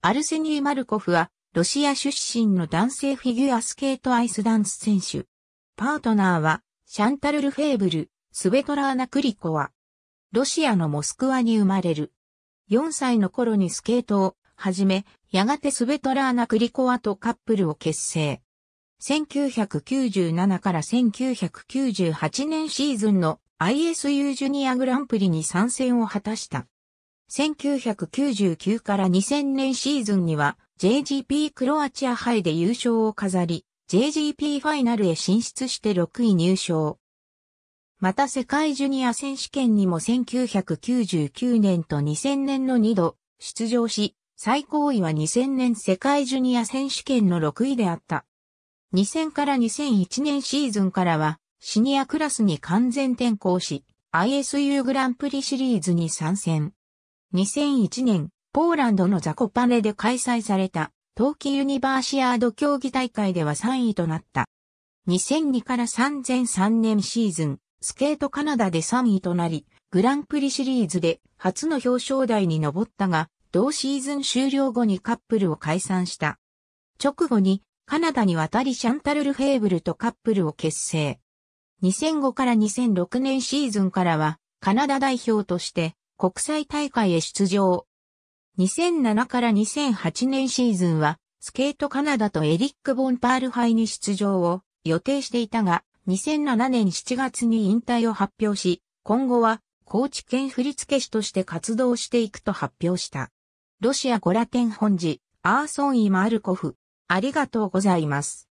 アルセニー・マルコフは、ロシア出身の男性フィギュアスケートアイスダンス選手。パートナーは、シャンタル・ルフェーブル、スベトラーナ・クリコワ。ロシアのモスクワに生まれる。4歳の頃にスケートを始め、やがてスベトラーナ・クリコワとカップルを結成。1997から1998年シーズンの ISU ジュニアグランプリに参戦を果たした。1999から2000年シーズンには JGP クロアチア杯で優勝を飾り、JGP ファイナルへ進出して6位入賞。また世界ジュニア選手権にも1999年と2000年の2度出場し、最高位は2000年世界ジュニア選手権の6位であった。2000から2001年シーズンからはシニアクラスに完全転向し、ISU グランプリシリーズに参戦。2001年、ポーランドのザコパネで開催された、冬季ユニバーシアード競技大会では3位となった。2002から3003年シーズン、スケートカナダで3位となり、グランプリシリーズで初の表彰台に上ったが、同シーズン終了後にカップルを解散した。直後に、カナダに渡りシャンタル・ルフェーブルとカップルを結成。2005から2006年シーズンからは、カナダ代表として、国際大会へ出場。2007から2008年シーズンは、スケートカナダとエリック・ボンパール杯に出場を予定していたが、2007年7月に引退を発表し、今後は高知県振付師として活動していくと発表した。ロシアゴラテン本寺、アーソン・イ・マールコフ。ありがとうございます。